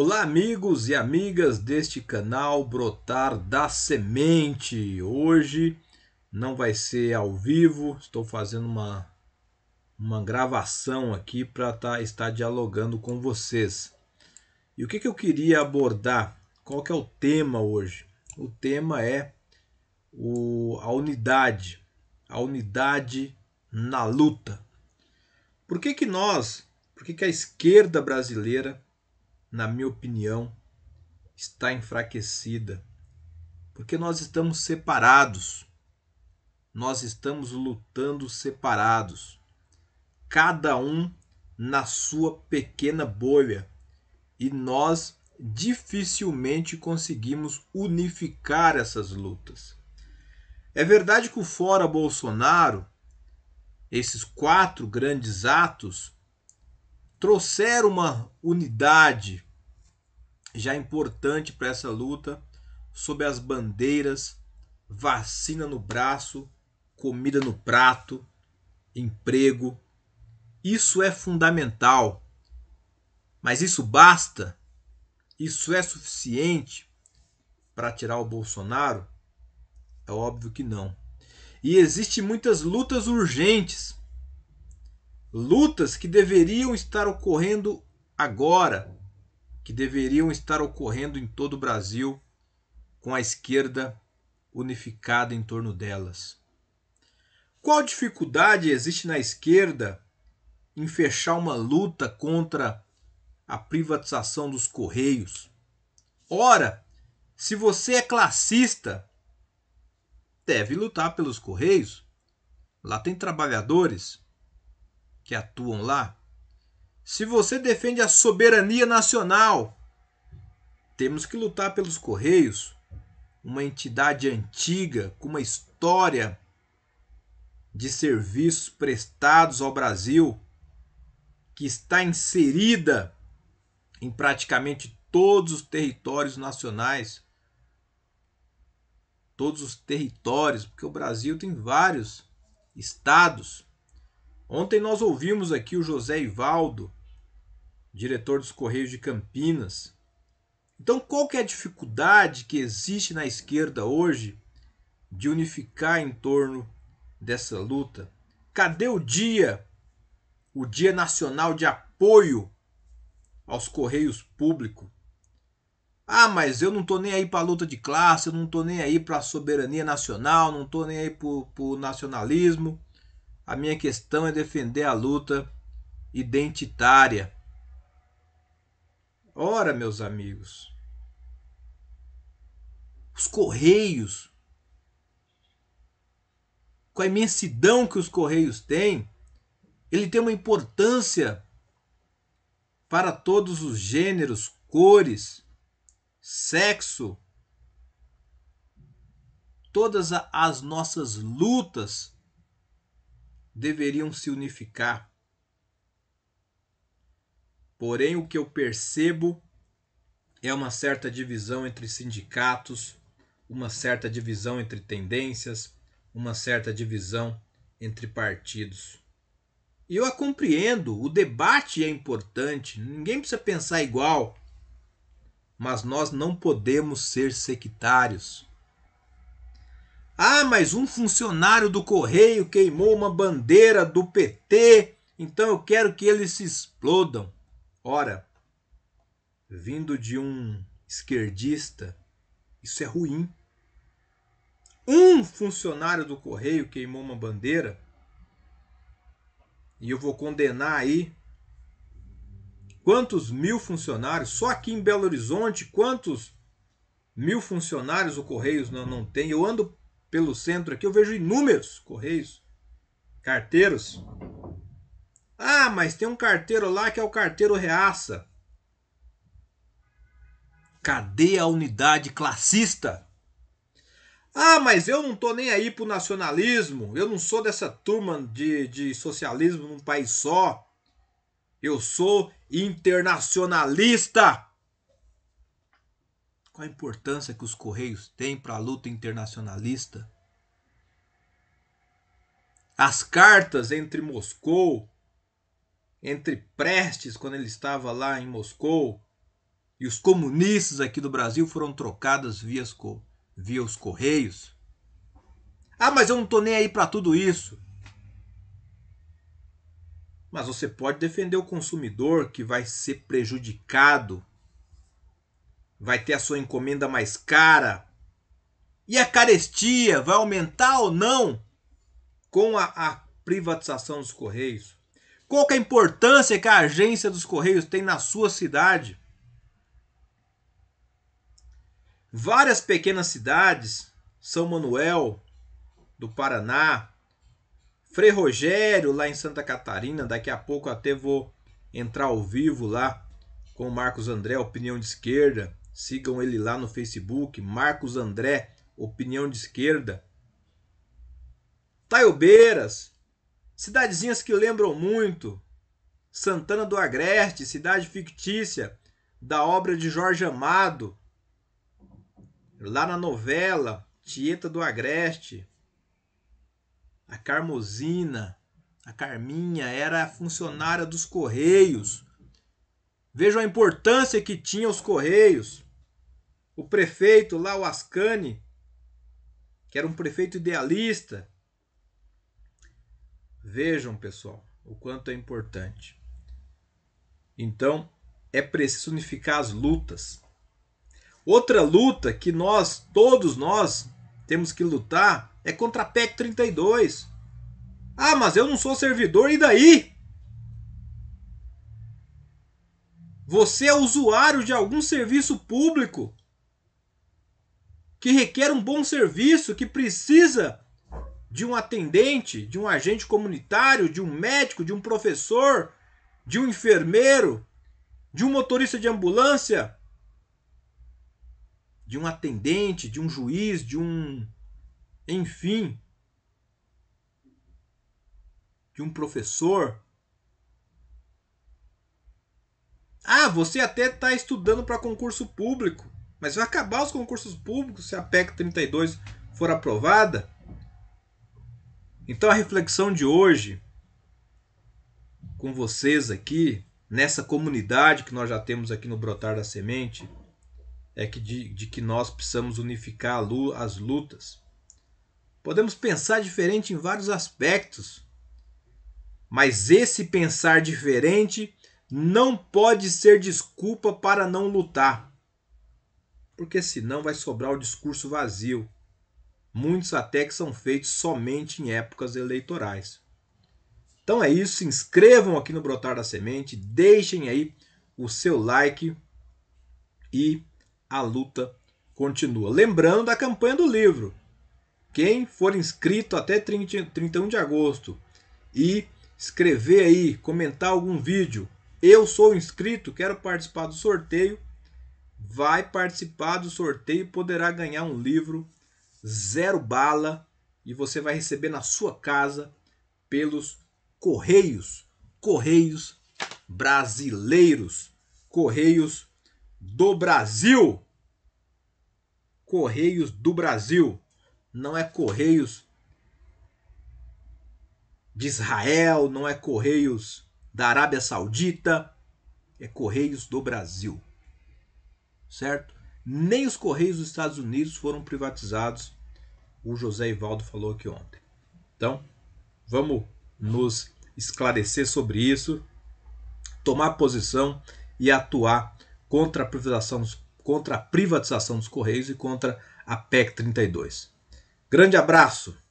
Olá, amigos e amigas deste canal Brotar da Semente. Hoje não vai ser ao vivo, estou fazendo uma, uma gravação aqui para tá, estar dialogando com vocês. E o que, que eu queria abordar? Qual que é o tema hoje? O tema é o, a unidade, a unidade na luta. Por que, que nós, por que, que a esquerda brasileira na minha opinião, está enfraquecida, porque nós estamos separados. Nós estamos lutando separados, cada um na sua pequena bolha, e nós dificilmente conseguimos unificar essas lutas. É verdade que o fora Bolsonaro, esses quatro grandes atos trouxeram uma unidade já importante para essa luta sob as bandeiras vacina no braço, comida no prato, emprego. Isso é fundamental. Mas isso basta? Isso é suficiente para tirar o Bolsonaro? É óbvio que não. E existem muitas lutas urgentes lutas que deveriam estar ocorrendo agora, que deveriam estar ocorrendo em todo o Brasil, com a esquerda unificada em torno delas. Qual dificuldade existe na esquerda em fechar uma luta contra a privatização dos correios? Ora, se você é classista, deve lutar pelos correios. Lá tem trabalhadores que atuam lá? Se você defende a soberania nacional, temos que lutar pelos Correios, uma entidade antiga com uma história de serviços prestados ao Brasil, que está inserida em praticamente todos os territórios nacionais. Todos os territórios, porque o Brasil tem vários estados Ontem nós ouvimos aqui o José Ivaldo, diretor dos Correios de Campinas. Então, qual que é a dificuldade que existe na esquerda hoje de unificar em torno dessa luta? Cadê o dia, o Dia Nacional de Apoio aos Correios Públicos? Ah, mas eu não tô nem aí para a luta de classe, eu não tô nem aí para a soberania nacional, não tô nem aí para o nacionalismo. A minha questão é defender a luta identitária. Ora, meus amigos, os Correios, com a imensidão que os Correios têm, ele tem uma importância para todos os gêneros, cores, sexo, todas as nossas lutas deveriam se unificar. Porém, o que eu percebo é uma certa divisão entre sindicatos, uma certa divisão entre tendências, uma certa divisão entre partidos. E eu a compreendo, o debate é importante, ninguém precisa pensar igual, mas nós não podemos ser sectários. Ah, mas um funcionário do correio queimou uma bandeira do PT, então eu quero que eles se explodam. Ora, vindo de um esquerdista, isso é ruim. Um funcionário do correio queimou uma bandeira e eu vou condenar aí quantos mil funcionários, só aqui em Belo Horizonte, quantos mil funcionários o Correios não, não tem. Eu ando pelo centro aqui, eu vejo inúmeros correios, carteiros. Ah, mas tem um carteiro lá que é o carteiro reaça. Cadê a unidade classista? Ah, mas eu não tô nem aí pro nacionalismo. Eu não sou dessa turma de, de socialismo num país só. Eu sou internacionalista. Qual a importância que os Correios têm para a luta internacionalista? As cartas entre Moscou, entre Prestes, quando ele estava lá em Moscou, e os comunistas aqui do Brasil foram trocadas via, via os Correios. Ah, mas eu não estou nem aí para tudo isso. Mas você pode defender o consumidor que vai ser prejudicado vai ter a sua encomenda mais cara. E a carestia vai aumentar ou não com a, a privatização dos Correios? Qual é a importância que a agência dos Correios tem na sua cidade? Várias pequenas cidades, São Manuel, do Paraná, Frei Rogério, lá em Santa Catarina, daqui a pouco até vou entrar ao vivo lá com o Marcos André, opinião de esquerda. Sigam ele lá no Facebook, Marcos André, Opinião de Esquerda. Taiobeiras, cidadezinhas que lembram muito. Santana do Agreste, cidade fictícia da obra de Jorge Amado. Lá na novela Tieta do Agreste, a Carmosina, a Carminha era funcionária dos Correios Vejam a importância que tinha os Correios. O prefeito lá, o Ascani, que era um prefeito idealista. Vejam, pessoal, o quanto é importante. Então, é preciso unificar as lutas. Outra luta que nós, todos nós, temos que lutar é contra a PEC 32. Ah, mas eu não sou servidor, e daí? Você é usuário de algum serviço público que requer um bom serviço, que precisa de um atendente, de um agente comunitário, de um médico, de um professor, de um enfermeiro, de um motorista de ambulância, de um atendente, de um juiz, de um. Enfim. De um professor, Ah, você até está estudando para concurso público, mas vai acabar os concursos públicos se a PEC 32 for aprovada? Então a reflexão de hoje com vocês aqui, nessa comunidade que nós já temos aqui no Brotar da Semente, é que de, de que nós precisamos unificar as lutas. Podemos pensar diferente em vários aspectos, mas esse pensar diferente não pode ser desculpa para não lutar. Porque senão vai sobrar o discurso vazio. Muitos até que são feitos somente em épocas eleitorais. Então é isso, se inscrevam aqui no Brotar da Semente, deixem aí o seu like e a luta continua. Lembrando da campanha do livro. Quem for inscrito até 30, 31 de agosto e escrever aí, comentar algum vídeo eu sou inscrito, quero participar do sorteio, vai participar do sorteio e poderá ganhar um livro zero bala e você vai receber na sua casa pelos correios, correios brasileiros, correios do Brasil. Correios do Brasil, não é correios de Israel, não é correios da Arábia Saudita, é Correios do Brasil. Certo? Nem os Correios dos Estados Unidos foram privatizados. O José Ivaldo falou aqui ontem. Então, vamos nos esclarecer sobre isso, tomar posição e atuar contra a privatização dos, contra a privatização dos Correios e contra a PEC 32. Grande abraço!